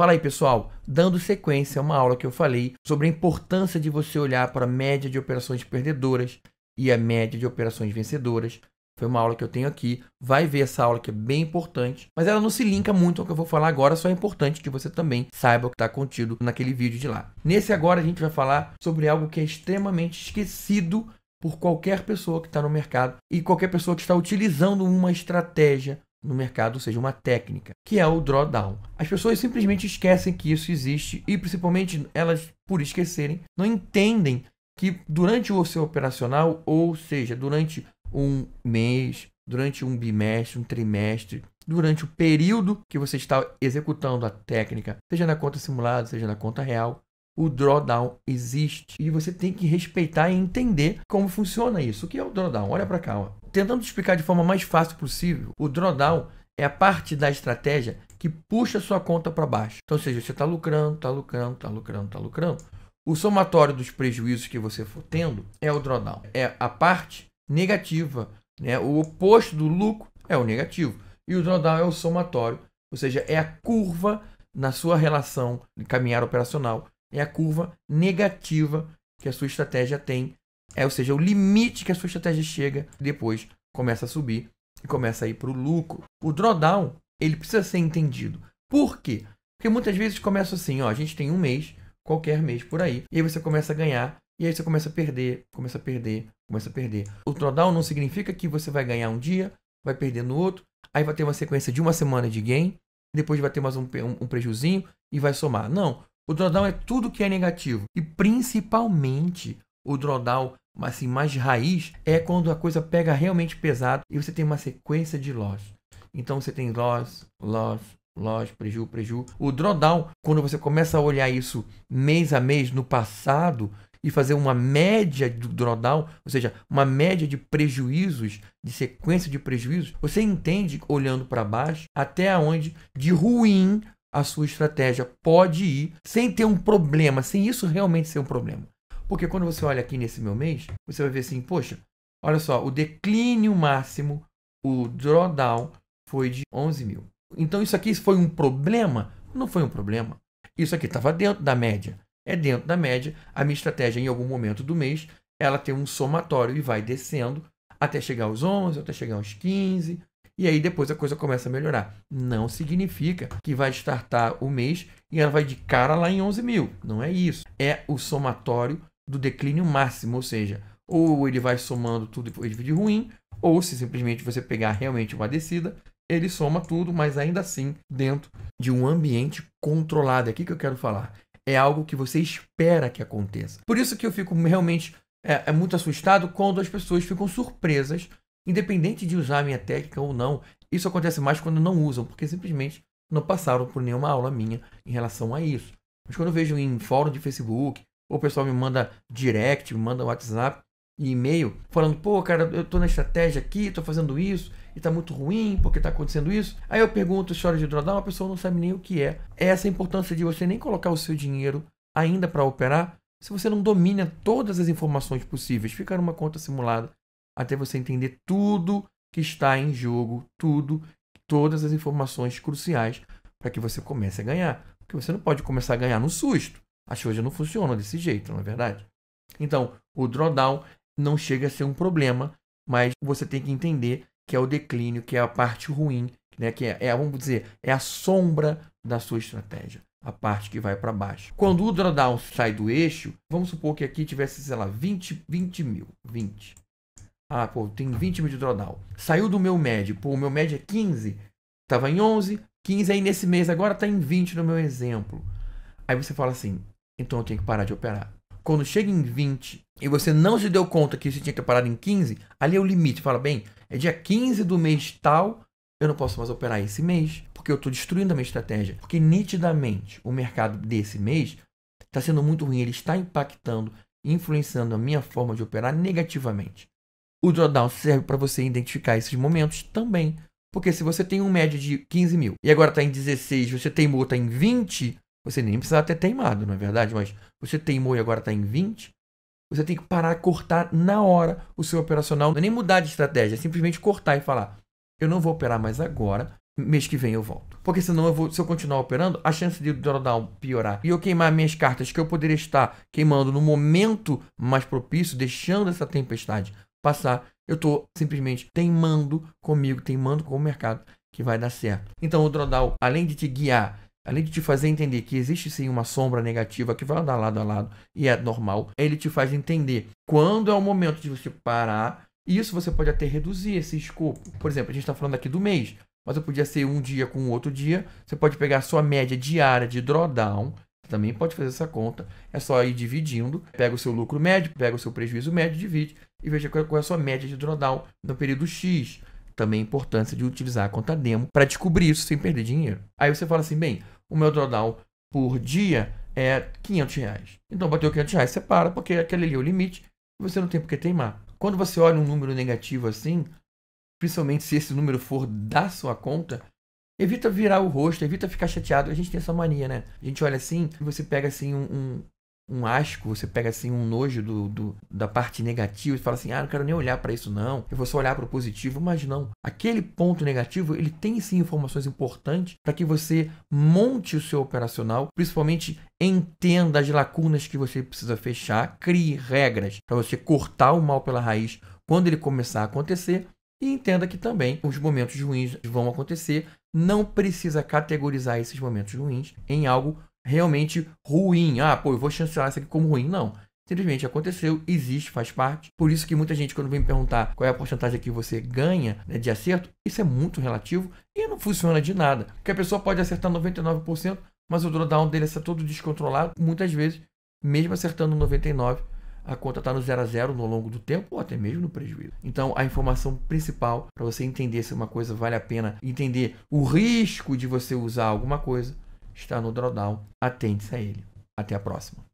Fala aí, pessoal. Dando sequência a uma aula que eu falei sobre a importância de você olhar para a média de operações perdedoras e a média de operações vencedoras. Foi uma aula que eu tenho aqui. Vai ver essa aula que é bem importante, mas ela não se linka muito ao que eu vou falar agora, só é importante que você também saiba o que está contido naquele vídeo de lá. Nesse agora a gente vai falar sobre algo que é extremamente esquecido por qualquer pessoa que está no mercado e qualquer pessoa que está utilizando uma estratégia no mercado, ou seja, uma técnica, que é o drawdown. As pessoas simplesmente esquecem que isso existe e, principalmente, elas, por esquecerem, não entendem que durante o seu operacional, ou seja, durante um mês, durante um bimestre, um trimestre, durante o período que você está executando a técnica, seja na conta simulada, seja na conta real, o drawdown existe e você tem que respeitar e entender como funciona isso. O que é o drawdown? Olha para cá. Ó. Tentando explicar de forma mais fácil possível, o drawdown é a parte da estratégia que puxa sua conta para baixo. Então, ou seja, você está lucrando, está lucrando, está lucrando, está lucrando. O somatório dos prejuízos que você for tendo é o drawdown. É a parte negativa. Né? O oposto do lucro é o negativo. E o drawdown é o somatório, ou seja, é a curva na sua relação de caminhar operacional é a curva negativa que a sua estratégia tem, é, ou seja, o limite que a sua estratégia chega, depois começa a subir e começa a ir para o lucro. O drawdown, ele precisa ser entendido. Por quê? Porque muitas vezes começa assim, ó, a gente tem um mês, qualquer mês por aí, e aí você começa a ganhar, e aí você começa a perder, começa a perder, começa a perder. O drawdown não significa que você vai ganhar um dia, vai perder no outro, aí vai ter uma sequência de uma semana de gain, depois vai ter mais um, um, um prejuzinho e vai somar. Não, o drawdown é tudo que é negativo. E principalmente o drawdown assim, mais raiz é quando a coisa pega realmente pesado e você tem uma sequência de loss. Então você tem loss, loss, loss, preju, preju. O drawdown, quando você começa a olhar isso mês a mês no passado e fazer uma média do drawdown, ou seja, uma média de prejuízos, de sequência de prejuízos, você entende olhando para baixo até onde de ruim a sua estratégia. Pode ir sem ter um problema, sem isso realmente ser um problema. Porque quando você olha aqui nesse meu mês, você vai ver assim, poxa, olha só, o declínio máximo, o drawdown foi de 11 mil. Então isso aqui foi um problema? Não foi um problema. Isso aqui estava dentro da média. É dentro da média. A minha estratégia, em algum momento do mês, ela tem um somatório e vai descendo até chegar aos 11, até chegar aos 15, e aí depois a coisa começa a melhorar. Não significa que vai startar o mês e ela vai de cara lá em 11 mil. Não é isso. É o somatório do declínio máximo, ou seja, ou ele vai somando tudo e divide ruim, ou se simplesmente você pegar realmente uma descida, ele soma tudo, mas ainda assim dentro de um ambiente controlado. É aqui que eu quero falar. É algo que você espera que aconteça. Por isso que eu fico realmente é, é muito assustado quando as pessoas ficam surpresas Independente de usar a minha técnica ou não, isso acontece mais quando não usam, porque simplesmente não passaram por nenhuma aula minha em relação a isso. Mas quando eu vejo em fórum de Facebook, ou o pessoal me manda direct, me manda WhatsApp e e-mail, falando, pô, cara, eu tô na estratégia aqui, tô fazendo isso, e tá muito ruim, porque tá acontecendo isso. Aí eu pergunto chora de drawdown, a pessoa não sabe nem o que é. É essa a importância de você nem colocar o seu dinheiro ainda para operar, se você não domina todas as informações possíveis, fica numa conta simulada até você entender tudo que está em jogo, tudo, todas as informações cruciais para que você comece a ganhar. Porque você não pode começar a ganhar no susto. As coisas não funcionam desse jeito, não é verdade? Então, o drawdown não chega a ser um problema, mas você tem que entender que é o declínio, que é a parte ruim, né? que é, é vamos dizer, é a sombra da sua estratégia a parte que vai para baixo. Quando o drawdown sai do eixo, vamos supor que aqui tivesse, sei lá, 20, 20 mil, 20. Ah, pô, tem 20 mil de drawdown. Saiu do meu médio. Pô, o meu médio é 15. Tava em 11, 15 aí nesse mês agora tá em 20 no meu exemplo. Aí você fala assim, então eu tenho que parar de operar. Quando chega em 20 e você não se deu conta que você tinha que parar em 15, ali é o limite. Fala, bem, é dia 15 do mês tal, eu não posso mais operar esse mês, porque eu estou destruindo a minha estratégia. Porque nitidamente o mercado desse mês está sendo muito ruim, ele está impactando, influenciando a minha forma de operar negativamente. O drawdown serve para você identificar esses momentos também. Porque se você tem um médio de 15 mil e agora está em 16, você teimou, está em 20, você nem precisava ter teimado, não é verdade? Mas você teimou e agora está em 20, você tem que parar, cortar na hora o seu operacional. Não é nem mudar de estratégia, é simplesmente cortar e falar: eu não vou operar mais agora, mês que vem eu volto. Porque senão eu vou, se eu continuar operando, a chance de o drawdown piorar e eu queimar minhas cartas que eu poderia estar queimando no momento mais propício, deixando essa tempestade passar. Eu estou simplesmente teimando comigo, teimando com o mercado que vai dar certo. Então o drawdown, além de te guiar, além de te fazer entender que existe sim uma sombra negativa que vai andar lado a lado e é normal, ele te faz entender quando é o momento de você parar. E isso você pode até reduzir esse escopo. Por exemplo, a gente está falando aqui do mês, mas eu podia ser um dia com outro dia. Você pode pegar a sua média diária de drawdown também pode fazer essa conta. É só ir dividindo. Pega o seu lucro médio, pega o seu prejuízo médio, divide e veja é, qual é a sua média de drawdown no período X. Também a é importância de utilizar a conta demo para descobrir isso sem perder dinheiro. Aí você fala assim, bem, o meu drawdown por dia é 500 reais. Então bateu 500 reais, você para, porque aquele ali é o limite, você não tem por que teimar. Quando você olha um número negativo assim, principalmente se esse número for da sua conta, evita virar o rosto, evita ficar chateado. A gente tem essa mania, né? A gente olha assim, você pega assim um, um, um asco, você pega assim um nojo do, do da parte negativa e fala assim: "Ah, não quero nem olhar para isso não. Eu vou só olhar para o positivo". Mas não. Aquele ponto negativo, ele tem sim informações importantes para que você monte o seu operacional, principalmente entenda as lacunas que você precisa fechar, crie regras para você cortar o mal pela raiz quando ele começar a acontecer. E entenda que também os momentos ruins vão acontecer, não precisa categorizar esses momentos ruins em algo realmente ruim. Ah, pô, eu vou chancelar isso aqui como ruim. Não. Simplesmente aconteceu, existe, faz parte. Por isso que muita gente, quando vem me perguntar qual é a porcentagem que você ganha né, de acerto, isso é muito relativo e não funciona de nada. Porque a pessoa pode acertar 99%, mas o drawdown dele é todo descontrolado. Muitas vezes, mesmo acertando 99%, a conta está no zero a zero no longo do tempo ou até mesmo no prejuízo. Então, a informação principal para você entender se uma coisa vale a pena, entender o risco de você usar alguma coisa, está no drawdown. Atente-se a ele. Até a próxima.